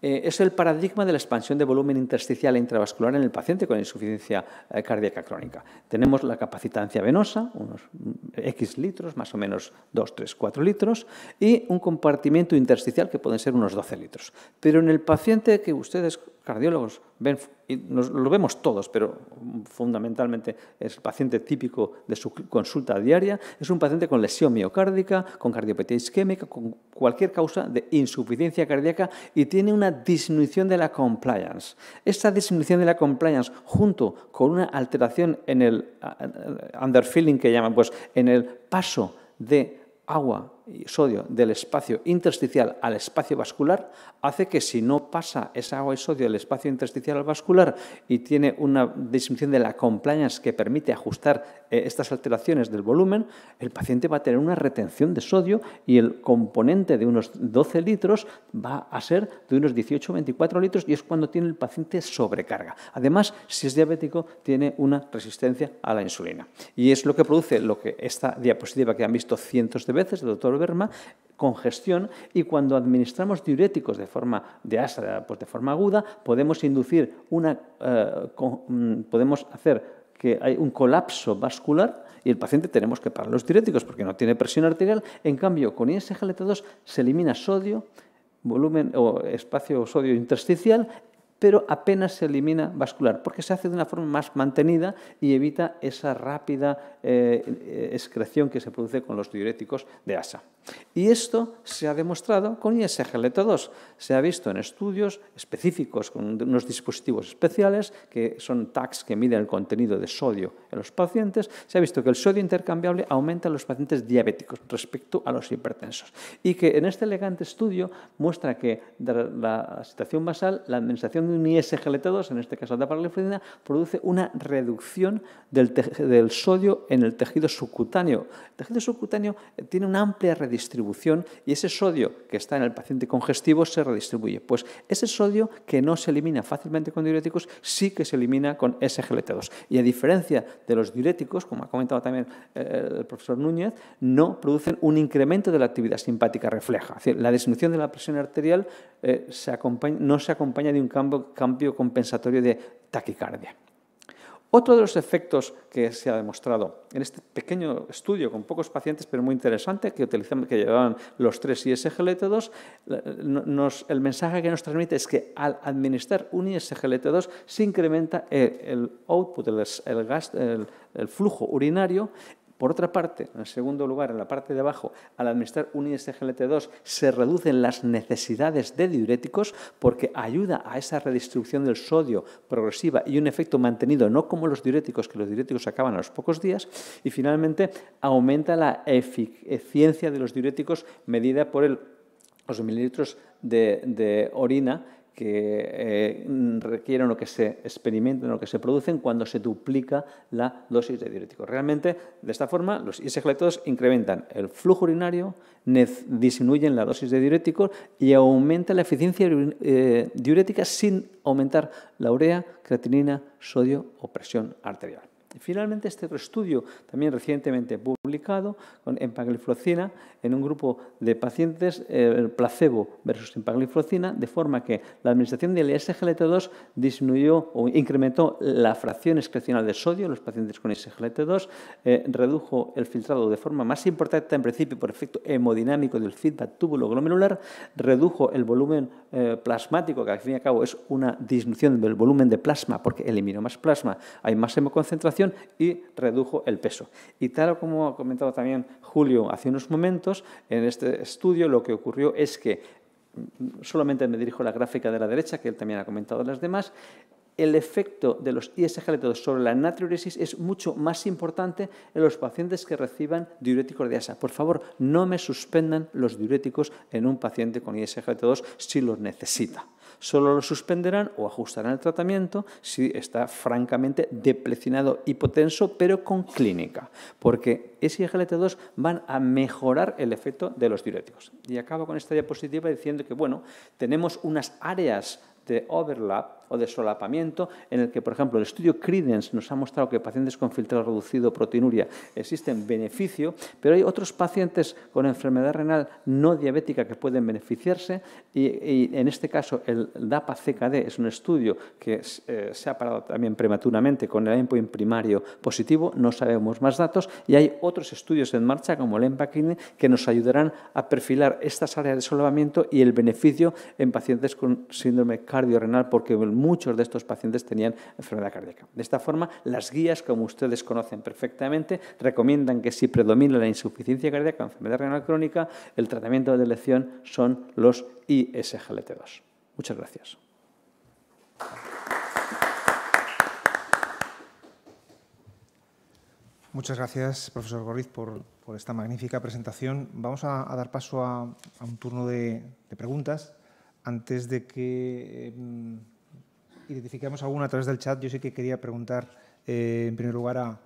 Eh, es el paradigma de la expansión de volumen intersticial e intravascular en el paciente con insuficiencia eh, cardíaca crónica. Tenemos la capacitancia venosa, unos mm, X litros, más o menos 2, 3, 4 litros, y un compartimiento intersticial que pueden ser unos 12 litros. Pero en el paciente que ustedes cardiólogos ven, y nos, lo vemos todos, pero fundamentalmente es el paciente típico de su consulta diaria, es un paciente con lesión miocárdica, con cardiopatía isquémica, con cualquier causa de insuficiencia cardíaca y tiene una disminución de la compliance. Esta disminución de la compliance junto con una alteración en el underfilling que llaman, pues en el paso de agua sodio del espacio intersticial al espacio vascular hace que si no pasa esa agua y sodio del espacio intersticial al vascular y tiene una disminución de la compliance que permite ajustar eh, estas alteraciones del volumen, el paciente va a tener una retención de sodio y el componente de unos 12 litros va a ser de unos 18 o 24 litros y es cuando tiene el paciente sobrecarga. Además, si es diabético, tiene una resistencia a la insulina. Y es lo que produce lo que esta diapositiva que han visto cientos de veces el doctor verma, congestión y cuando administramos diuréticos de forma de asa, pues de forma aguda, podemos inducir una eh, mm, podemos hacer que hay un colapso vascular y el paciente tenemos que parar los diuréticos porque no tiene presión arterial. En cambio, con ISGLT2 se elimina sodio, volumen o espacio sodio intersticial pero apenas se elimina vascular, porque se hace de una forma más mantenida y evita esa rápida eh, eh, excreción que se produce con los diuréticos de asa. Y esto se ha demostrado con ISGLT2. Se ha visto en estudios específicos con unos dispositivos especiales, que son tags que miden el contenido de sodio en los pacientes. Se ha visto que el sodio intercambiable aumenta en los pacientes diabéticos respecto a los hipertensos. Y que en este elegante estudio muestra que la situación basal, la administración de un ISGLT2, en este caso de paralifrina, produce una reducción del, del sodio en el tejido subcutáneo. El tejido subcutáneo tiene una amplia reducción distribución y ese sodio que está en el paciente congestivo se redistribuye. Pues ese sodio que no se elimina fácilmente con diuréticos sí que se elimina con SGLT2. Y a diferencia de los diuréticos, como ha comentado también eh, el profesor Núñez, no producen un incremento de la actividad simpática refleja. Es decir, la disminución de la presión arterial eh, no se acompaña de un cambio compensatorio de taquicardia. Otro de los efectos que se ha demostrado en este pequeño estudio con pocos pacientes, pero muy interesante, que, que llevaban los tres ISGLT2, el mensaje que nos transmite es que al administrar un ISGLT2 se incrementa el, output, el, flujo urinario por otra parte, en segundo lugar, en la parte de abajo, al administrar un ISGLT2 se reducen las necesidades de diuréticos porque ayuda a esa redistribución del sodio progresiva y un efecto mantenido, no como los diuréticos, que los diuréticos acaban a los pocos días. Y finalmente, aumenta la eficiencia de los diuréticos medida por los mililitros de, de orina que eh, requieren lo que se experimenten, o que se producen cuando se duplica la dosis de diurético. Realmente, de esta forma, los isogletos incrementan el flujo urinario, disminuyen la dosis de diuréticos y aumenta la eficiencia eh, diurética sin aumentar la urea, creatinina, sodio o presión arterial. Finalmente, este otro estudio, también recientemente publicado, con empagliflozina en un grupo de pacientes eh, el placebo versus empagliflozina, de forma que la administración del SGLT2 disminuyó o incrementó la fracción excrecional de sodio en los pacientes con SGLT2, eh, redujo el filtrado de forma más importante, en principio por efecto hemodinámico del feedback túbulo-glomerular, redujo el volumen eh, plasmático, que al fin y al cabo es una disminución del volumen de plasma, porque eliminó más plasma, hay más hemoconcentración y redujo el peso. Y tal como ha comentado también Julio hace unos momentos, en este estudio lo que ocurrió es que, mm, solamente me dirijo a la gráfica de la derecha, que él también ha comentado las demás, el efecto de los ISG2 sobre la natriuresis es mucho más importante en los pacientes que reciban diuréticos de asa. Por favor, no me suspendan los diuréticos en un paciente con ISH 2 si los necesita. Solo lo suspenderán o ajustarán el tratamiento si está francamente deplecinado hipotenso, pero con clínica, porque ese y 2 van a mejorar el efecto de los diuréticos. Y acabo con esta diapositiva diciendo que, bueno, tenemos unas áreas de overlap o de solapamiento, en el que, por ejemplo, el estudio Credence nos ha mostrado que pacientes con filtrado reducido proteinuria existen beneficio, pero hay otros pacientes con enfermedad renal no diabética que pueden beneficiarse y, en este caso el DAPA-CKD es un estudio que eh, se ha parado también prematuramente con el endpoint primario positivo, no sabemos más datos y hay otros estudios en marcha como el EMPACINE que nos ayudarán a perfilar estas áreas de solapamiento y el beneficio en pacientes con síndrome cardiorrenal porque el muchos de estos pacientes tenían enfermedad cardíaca. De esta forma, las guías, como ustedes conocen perfectamente, recomiendan que si predomina la insuficiencia cardíaca o enfermedad renal crónica, el tratamiento de elección son los ISGLT2. Muchas gracias. Muchas gracias, profesor Gorriz, por, esta magnífica presentación. Vamos a, dar paso a, un turno de, preguntas. Antes de que em, identificamos alguna a través del chat, yo sí que quería preguntar eh, en primer lugar a,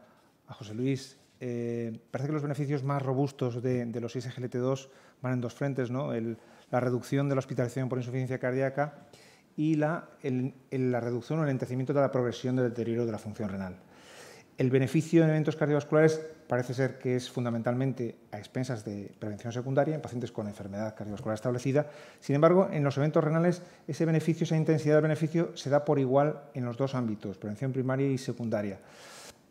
José Luis. Eh, parece que los beneficios más robustos de, los ISGLT2 van en dos frentes, ¿no? la reducción de la hospitalización por insuficiencia cardíaca y la, reducción o el entrecimiento de la progresión del deterioro de la función renal. El beneficio en eventos cardiovasculares parece ser que es fundamentalmente a expensas de prevención secundaria en pacientes con enfermedad cardiovascular establecida. Sin embargo, en los eventos renales, ese beneficio, esa intensidad del beneficio, se da por igual en los dos ámbitos, prevención primaria y secundaria.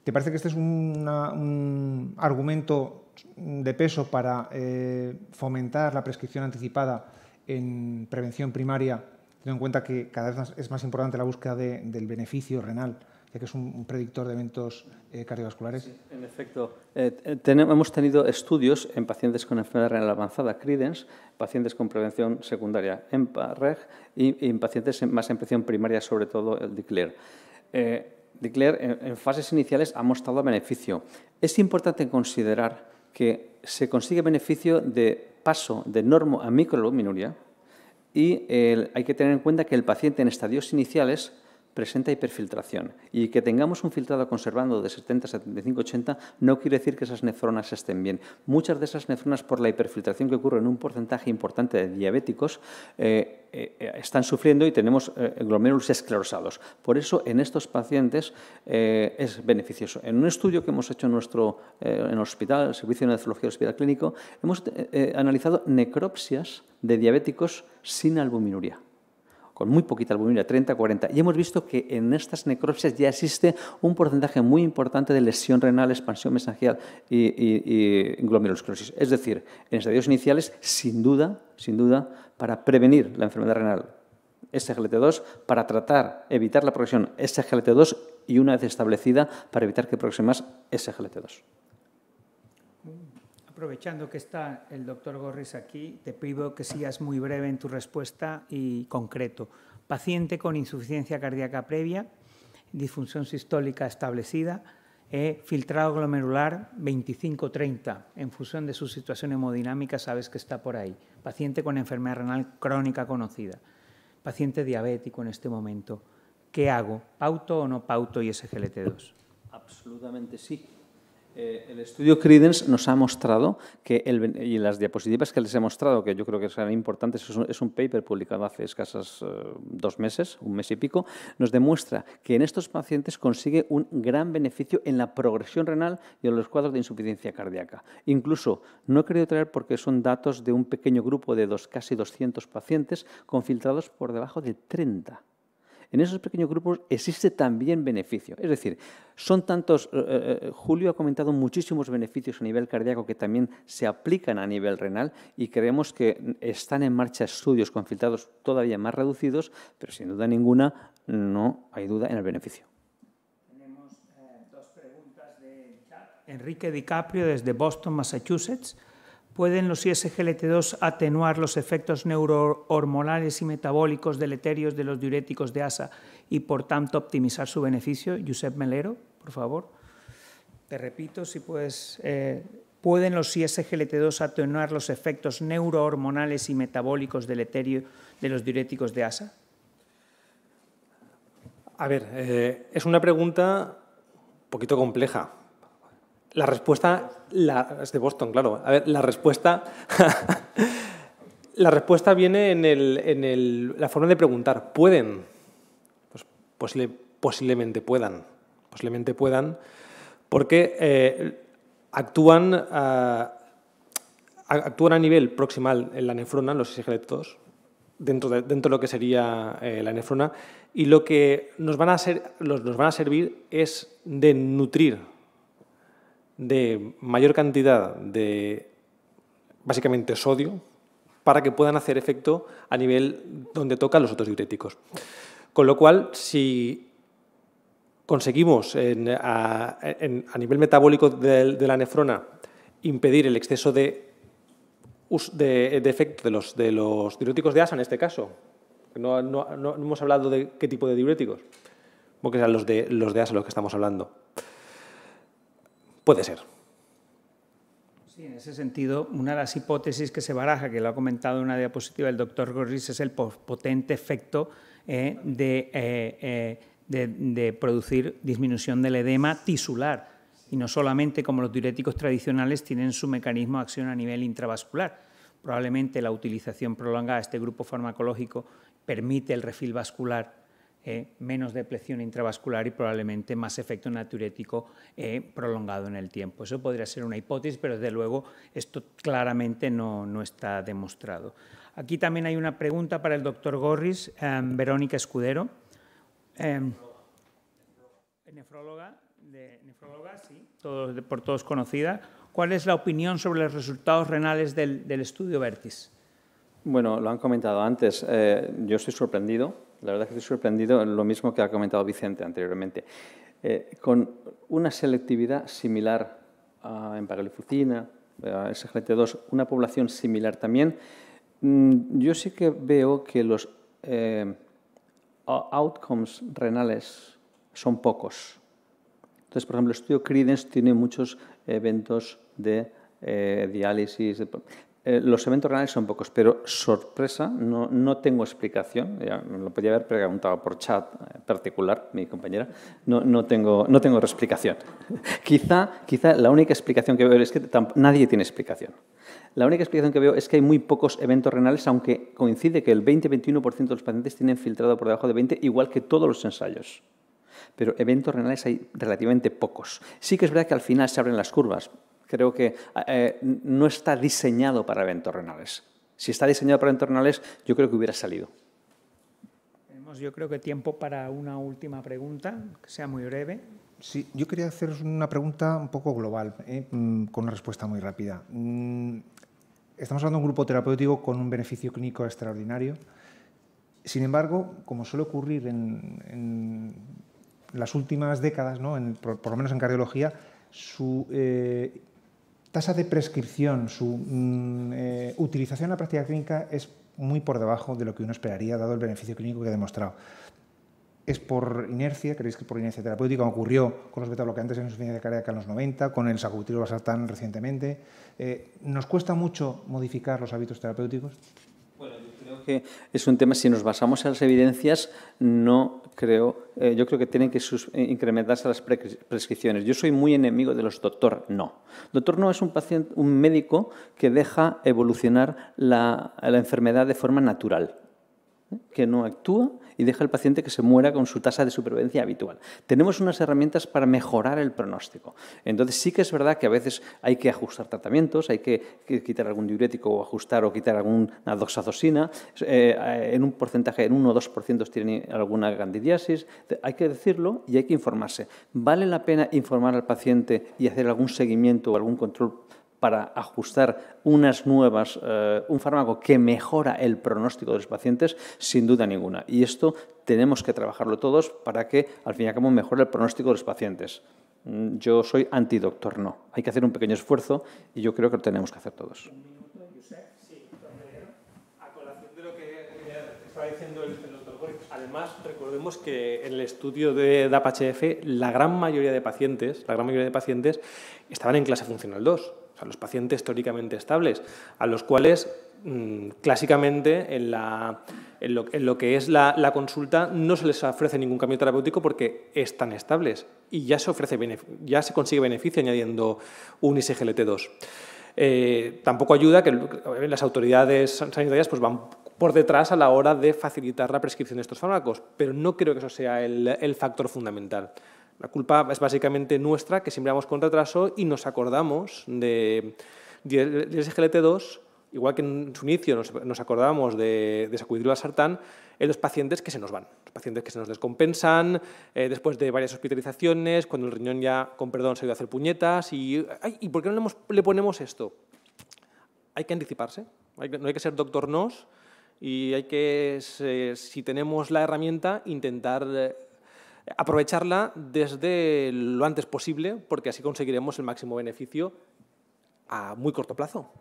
¿Te parece que este es un argumento de peso para eh, fomentar la prescripción anticipada en prevención primaria, teniendo en cuenta que cada vez es más importante la búsqueda del beneficio renal ya que es un predictor de eventos eh, cardiovasculares? en efecto, eh, eh, hemos tenido estudios en pacientes con enfermedad renal avanzada, CRIDENS, pacientes con prevención secundaria, EMPA-REG, y, en pacientes más en prevención primaria, sobre todo el DICLEAR. Eh, en, fases iniciales ha mostrado beneficio. Es importante considerar que se consigue beneficio de paso de normo a microluminuria, y hay que tener en cuenta que el paciente en estadios iniciales presenta hiperfiltración. Y que tengamos un filtrado conservando de 70, 75, 80 no quiere decir que esas nefronas estén bien. Muchas de esas nefronas, por la hiperfiltración que ocurre en un porcentaje importante de diabéticos, eh, eh, están sufriendo y tenemos eh, glomérulos esclerosados. Por eso, en estos pacientes es beneficioso. En un estudio que hemos hecho en, nuestro, en el hospital, el Servicio de Nefrología del Hospital Clínico, hemos analizado necropsias de diabéticos sin albuminuria con muy poquita albumina, 30, 40. Y hemos visto que en estas necropsias ya existe un porcentaje muy importante de lesión renal, expansión mesangial y, glomerulosclerosis. Es decir, en estadios iniciales, sin duda, sin duda, para prevenir la enfermedad renal, SGLT2, para tratar, evitar la progresión SGLT2 y una vez establecida, para evitar que progrese más SGLT2 aprovechando que está el doctor Gorris aquí, te pido que seas muy breve en tu respuesta y concreto. Paciente con insuficiencia cardíaca previa, disfunción sistólica establecida, eh, filtrado glomerular 25-30, en función de su situación hemodinámica, sabes que está por ahí. Paciente con enfermedad renal crónica conocida, paciente diabético en este momento. ¿Qué hago? ¿Pauto o no pauto sglt 2 Absolutamente sí. Eh, el estudio Credence nos ha mostrado que, y las diapositivas que les he mostrado, que yo creo que serán importantes, es un, paper publicado hace escasos eh, dos meses, un mes y pico, nos demuestra que en estos pacientes consigue un gran beneficio en la progresión renal y en los cuadros de insuficiencia cardíaca. Incluso, no he querido traer porque son datos de un pequeño grupo de dos, casi 200 pacientes con filtrados por debajo de 30 en esos pequeños grupos existe también beneficio. Es decir, son tantos, eh, eh, eh, Julio ha comentado muchísimos beneficios a nivel cardíaco que también se aplican a nivel renal y creemos que están en marcha estudios con filtrados todavía más reducidos, pero sin duda ninguna no hay duda en el beneficio. Tenemos dos preguntas de Enrique DiCaprio desde Boston, Massachusetts. ¿Pueden los ISGLT2 atenuar los efectos neurohormonales y metabólicos deleterios de los diuréticos de ASA y, por tanto, optimizar su beneficio? Josep Melero, por favor. Te repito, si puedes. Eh, ¿Pueden los ISGLT2 atenuar los efectos neurohormonales y metabólicos deleterios de los diuréticos de ASA? A ver, eh, es una pregunta un poquito compleja la respuesta, es de Boston, claro. A la respuesta, la respuesta viene en, la forma de preguntar. ¿Pueden? Pues posiblemente puedan. Posiblemente puedan, porque eh, actúan, actúan a nivel proximal en la nefrona, los selectores dentro de, dentro lo que sería eh, la nefrona, y lo que nos van a, ser, los, nos van a servir es de nutrir de mayor cantidad de básicamente sodio para que puedan hacer efecto a nivel donde tocan los otros diuréticos. Con lo cual, si conseguimos a, nivel metabólico de, la nefrona impedir el exceso de, de, efecto de los, de los diuréticos de asa, en este caso, no, hemos hablado de qué tipo de diuréticos, porque sean los de, los de asa los que estamos hablando. Puede ser. Sí, en ese sentido, una de las hipótesis que se baraja, que lo ha comentado en una diapositiva el doctor Gorris, es el potente efecto eh, eh, eh, de, de producir disminución del edema tisular. Y no solamente como los diuréticos tradicionales tienen su mecanismo de acción a nivel intravascular. Probablemente la utilización prolongada de este grupo farmacológico permite el refil vascular eh, menos depresión intravascular y probablemente más efecto natriurético eh, prolongado en el tiempo. Eso podría ser una hipótesis, pero desde luego esto claramente no, no está demostrado. Aquí también hay una pregunta para el doctor Gorris, em, Verónica Escudero. Em, nefróloga, nefróloga sí, por todos conocida. ¿Cuál es la opinión sobre los resultados renales del, del estudio Vertis? Bueno, lo han comentado antes. Eh, yo estoy sorprendido la verdad que estoy sorprendido, lo mismo que ha comentado Vicente anteriormente, eh, con una selectividad similar a, en Paralifucina, eh, SGT2, una población similar también. Mm, yo sí que veo que los eh, outcomes renales son pocos. Entonces, por ejemplo, el estudio CRIDENS tiene muchos eventos de diálisis, eh, los eventos renales son pocos, pero sorpresa, no, no tengo explicación, ya lo podía haber preguntado por chat eh, particular, mi compañera, no, no tengo, no tengo explicación. quizá, quizá la única explicación que veo es que nadie tiene explicación. La única explicación que veo es que hay muy pocos eventos renales, aunque coincide que el 20-21% de los pacientes tienen filtrado por debajo de 20, igual que todos los ensayos. Pero eventos renales hay relativamente pocos. Sí que es verdad que al final se abren las curvas, creo que eh, no está diseñado para eventos renales. Si está diseñado para eventos renales, yo creo que hubiera salido. Tenemos, yo creo que tiempo para una última pregunta, que sea muy breve. Sí, yo quería haceros una pregunta un poco global, eh, mm, con una respuesta muy rápida. Mm, estamos hablando de un grupo terapéutico con un beneficio clínico extraordinario. Sin embargo, como suele ocurrir en, las últimas décadas, por, lo menos en cardiología, su eh, tasa de prescripción, su mm, eh, utilización en la práctica clínica es muy por debajo de lo que uno esperaría, dado el beneficio clínico que ha demostrado. ¿Es por inercia? ¿Creéis que por inercia terapéutica ocurrió con los betabloqueantes en insuficiencia acá en los 90, con el sacubitril tan recientemente? Eh, ¿Nos cuesta mucho modificar los hábitos terapéuticos? Bueno, yo creo que es un tema, si nos basamos en las evidencias, no creo, eh, yo creo que tienen que eh, incrementarse las prescripciones. Yo soy muy enemigo de los doctor no. Doctor no es un paciente, un médico que deja evolucionar la enfermedad de forma natural que no actúa y deja al paciente que se muera con su tasa de supervivencia habitual. Tenemos unas herramientas para mejorar el pronóstico. Entonces sí que es verdad que a veces hay que ajustar tratamientos, hay que, quitar algún diurético o ajustar o quitar alguna doxazosina. Eh, en un porcentaje, en 1 o 2% tienen alguna candidiasis. Hay que decirlo y hay que informarse. ¿Vale la pena informar al paciente y hacer algún seguimiento o algún control? para ajustar unas nuevas, eh, un fármaco que mejora el pronóstico de los pacientes, sin duda ninguna. Y esto tenemos que trabajarlo todos para que al fin y al cabo mejore el pronóstico de los pacientes. Mm, yo soy antidoctor, no. Hay que hacer un pequeño esfuerzo y yo creo que lo tenemos que hacer todos. de lo que eh, diciendo el Además, recordemos que en el estudio de dapa la gran mayoría de pacientes, la gran mayoría de pacientes estaban en clase funcional 2 a los pacientes teóricamente estables, a los cuales mm, clásicamente en, lo, que es la, consulta no se les ofrece ningún cambio terapéutico porque están estables y ya se, ofrece, ya se consigue beneficio añadiendo un ISGLT2. Eh, tampoco ayuda que las autoridades sanitarias pues, van por detrás a la hora de facilitar la prescripción de estos fármacos, pero no creo que eso sea el factor fundamental. La culpa es básicamente nuestra, que siempre vamos con retraso y nos acordamos de, de, SGLT2, igual que en su inicio nos, acordamos acordábamos de, sacudirlo sacudir sartán, en los pacientes que se nos van, los pacientes que se nos descompensan, eh, después de varias hospitalizaciones, cuando el riñón ya, con perdón, se ha a hacer puñetas, y, por qué no le, ponemos esto? Hay que anticiparse, no hay que ser doctor nos, y hay que, eh, si tenemos la herramienta, intentar eh, aprovecharla desde lo antes posible, porque así conseguiremos el máximo beneficio a muy corto plazo.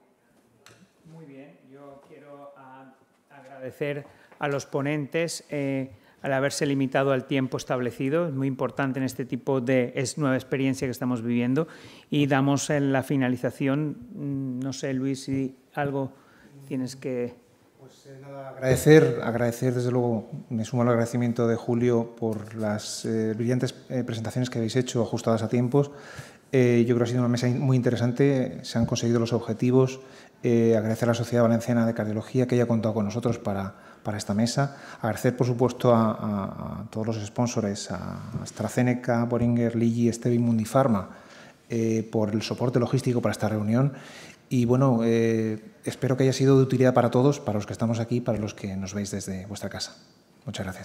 Muy bien, yo quiero ah, agradecer a los ponentes eh, al haberse limitado al tiempo establecido. Es muy importante en este tipo de nueva experiencia que estamos viviendo. Y damos en la finalización, mm, no sé, Luis, si algo tienes que pues, eh, agradecer, agradecer desde luego, me sumo al agradecimiento de Julio por las eh, brillantes eh, presentaciones que habéis hecho ajustadas a tiempos. yo creo que ha sido una mesa muy interesante, se han conseguido los objetivos. agradecer a la Sociedad Valenciana de Cardiología que haya contado con nosotros para, para esta mesa. Agradecer, por supuesto, a, todos los sponsores, a AstraZeneca, Boringer, Lilly, Stevie Mundipharma, por el soporte logístico para esta reunión y bueno, eh, espero que haya sido de utilidad para todos, para los que estamos aquí, para los que nos veis desde vuestra casa. Muchas gracias.